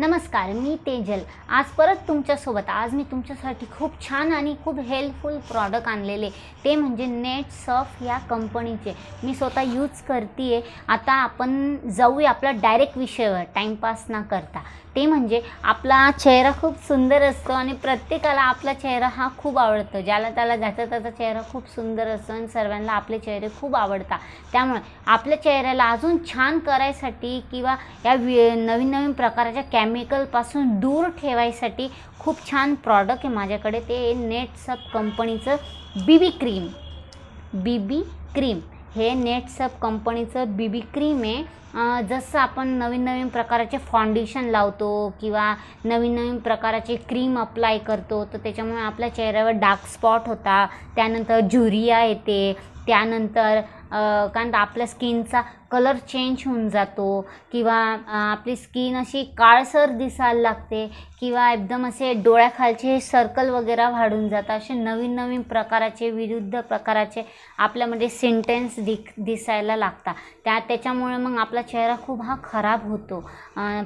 नमस्कार मी तेजल आज परत तुमच्यासोबत आज मी तुमच्यासाठी खूप छान आणि खूप हेल्पफुल प्रॉडक्ट आणलेले ते म्हणजे नेट सफ या कंपनीचे मी स्वतः यूज करते आहे आता आपण जाऊया आपला डायरेक्ट विषयावर टाईमपास ना करता ते म्हणजे आपला चेहरा खूप सुंदर असतो आणि प्रत्येकाला आपला चेहरा हा खूप आवडतो ज्याला त्याला जायचा त्याचा चेहरा खूप सुंदर असतो आणि सर्वांना आपले चेहरे खूप आवडतात त्यामुळे आपल्या चेहऱ्याला अजून छान करायसाठी किंवा या वि नवीन नवीन प्रकाराच्या कॅमिकलपासून दूर ठेवायसाठी खूप छान प्रॉडक्ट आहे माझ्याकडे ते सब कंपनीचं BB cream B B cream हे सब कंपनीचं बी बी क्रीम आहे जसं आपण नवीन नवीन प्रकाराचे फाउंडेशन लावतो किंवा नवीन नवीन प्रकाराचे क्रीम अप्लाय करतो तर त्याच्यामुळे आपल्या चेहऱ्यावर डार्क स्पॉट होता त्यानंतर ज्युरिया येते त्यानंतर कारण आपल्या स्किनचा कलर चेंज होऊन जातो किंवा आपली स्किन अशी काळसर दिसायला लागते किंवा एकदम असे डोळ्याखालचे सर्कल वगैरे वाढून जातात असे नवीन नवीन प्रकाराचे विरुद्ध प्रकाराचे आपल्यामध्ये सेंटेन्स दि दिसायला लागतात त्या त्याच्यामुळे मग आपला चेहरा खूप हा खराब होतो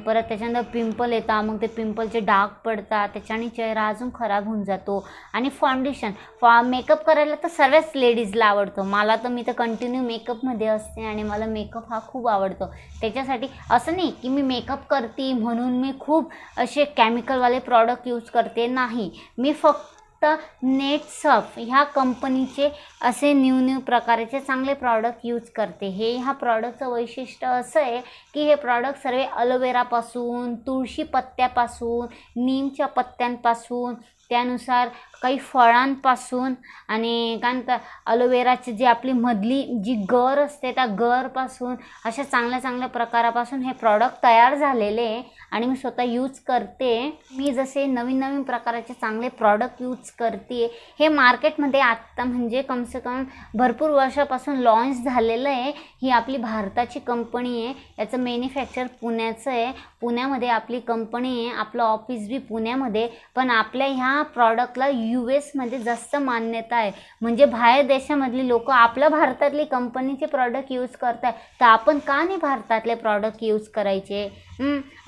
परत त्याच्यानंतर पिंपल येतात मग ते पिंपलचे डाग पडतात त्याच्याने चेहरा अजून खराब होऊन जातो आणि फाउंडेशन फा मेकअप करायला तर सर्वच लेडीजला आवडतो मला तर मी तर कंटिन्यू मेकअपमध्ये असते आणि मला मेकअप हा खूप आवडतो त्याच्यासाठी असं नाही की मी मेकअप करते म्हणून मी खूप असे केमिकलवाले प्रॉडक्ट यूज करते नाही मी फक्त फक्त नेटसफ ह्या कंपनीचे असे न्यू न्यू प्रकारचे चांगले प्रॉडक्ट यूज करते हे ह्या प्रॉडक्टचं वैशिष्ट्य असं आहे की हे प्रॉडक्ट सर्व अलोवेरापासून तुळशी पत्त्यापासून नीमच्या पत्त्यांपासून त्यानुसार काही फळांपासून आणि काय म्हणतात अलोवेराची जी आपली मधली जी गर असते त्या गरपासून अशा चांगल्या चांगल्या प्रकारापासून हे प्रॉडक्ट तयार झालेले आहे आणि मी स्वतः यूज करते मी जसे नवीन नवीन प्रकाराचे चांगले प्रॉडक्ट यूज करते हे मार्केटमध्ये आत्ता म्हणजे कमसे कम भरपूर वर्षापासून लॉन्च झालेलं आहे ही आपली भारताची कंपनी आहे याचं मॅन्युफॅक्चर पुण्याचं आहे पुण्यामध्ये आपली कंपनी आहे आपलं ऑफिस बी पुण्यामध्ये पण आपल्या ह्या या प्रॉडक्टला यू एसमध्ये जास्त मान्यता आहे म्हणजे बाहेर देशामधली लोक आपल्या भारतातली कंपनीचे प्रॉडक्ट यूज आहे तर आपण का नाही भारतातले प्रॉडक्ट यूज करायचे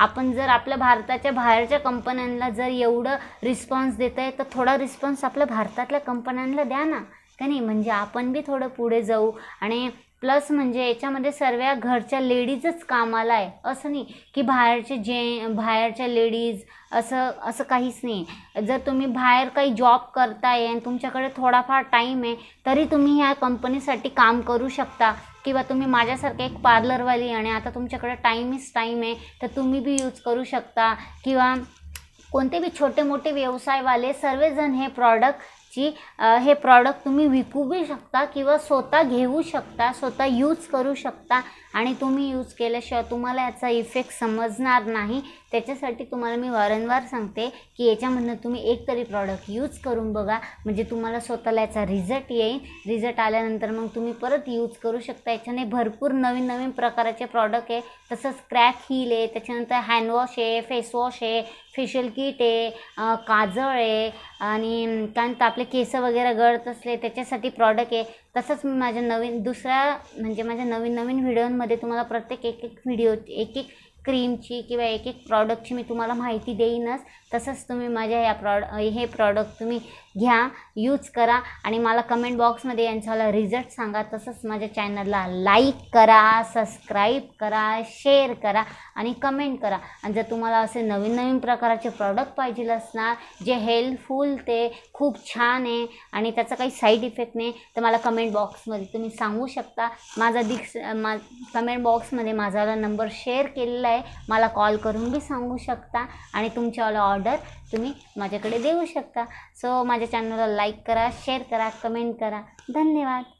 आपण जर आपल्या भारताच्या बाहेरच्या कंपन्यांना जर एवढं रिस्पॉन्स देत आहे तर थोडा रिस्पॉन्स आपल्या भारतातल्या कंपन्यांना द्या ना का नाही म्हणजे आपण बी थोडं पुढे जाऊ आणि प्लस म्हणजे याच्यामध्ये सर्व घरच्या लेडीजच कामाला आहे असं नाही की बाहेरचे जे बाहेरच्या लेडीज असं असं काहीच नाही जर तुम्ही बाहेर काही जॉब करताय आणि तुमच्याकडे थोडाफार टाईम आहे तरी तुम्ही ह्या कंपनीसाठी काम करू शकता किंवा तुम्ही माझ्यासारखे एक पार्लरवाली आणि आता तुमच्याकडे टाईमच टाईम आहे तर तुम्ही बी यूज करू शकता किंवा कोणते बी छोटे मोठे व्यवसायवाले सर्वजण हे प्रॉडक्ट ची हे प्रॉडक्ट तुम्ही विकू बी शकता किंवा स्वतः घेऊ शकता स्वतः यूज करू शकता आणि तुम्ही यूज केल्याशिवाय तुम्हाला याचा इफेक्ट समजणार नाही त्याच्यासाठी तुम्हाला मी वारंवार सांगते की याच्यामधनं तुम्ही एकतरी प्रॉडक्ट यूज करून बघा म्हणजे तुम्हाला स्वतःला याचा रिझल्ट येईल रिझल्ट आल्यानंतर मग तुम्ही परत यूज करू शकता याच्याने भरपूर नवीन नवीन प्रकाराचे प्रॉडक्ट आहे तसंच क्रॅक हील आहे त्याच्यानंतर हँडवॉश आहे फेसवॉश आहे फेशियल किट आहे काजळ आहे आणि त्यानंतर आपले केस वगैरे गळत असले त्याच्यासाठी प्रॉडक्ट आहे तसंच मी माझ्या नवीन दुसऱ्या म्हणजे माझ्या नवीन नवीन व्हिडिओंमध्ये तुम्हाला प्रत्येक एक एक व्हिडिओ एक एक क्रीमची किंवा एक एक प्रॉडक्टची मी तुम्हाला माहिती देईनच तसंच तुम्ही माझ्या या प्रॉड हे प्रॉडक्ट तुम्ही घ्या यूज करा आणि मला कमेंट बॉक्समध्ये यांच्याला रिझल्ट सांगा तसंच माझ्या चॅनलला लाईक करा सबस्क्राईब करा शेअर करा आणि कमेंट करा आणि जर तुम्हाला असे नवीन नवीन प्रकाराचे प्रॉडक्ट पाहिजे असणार जे हेल्पफुल ते खूप छान आहे आणि त्याचा काही साईड इफेक्ट नाही तर मला कमेंट बॉक्समध्ये तुम्ही सांगू शकता माझा दिक्स मा कमेंट बॉक्समध्ये माझा नंबर शेअर केलेला आहे मला कॉल करून बी सांगू शकता आणि तुमच्यावाला ऑर्डर तुम्ही माझ्याकडे देऊ शकता सो माझ्या चॅनलला लाईक करा शेअर करा कमेंट करा धन्यवाद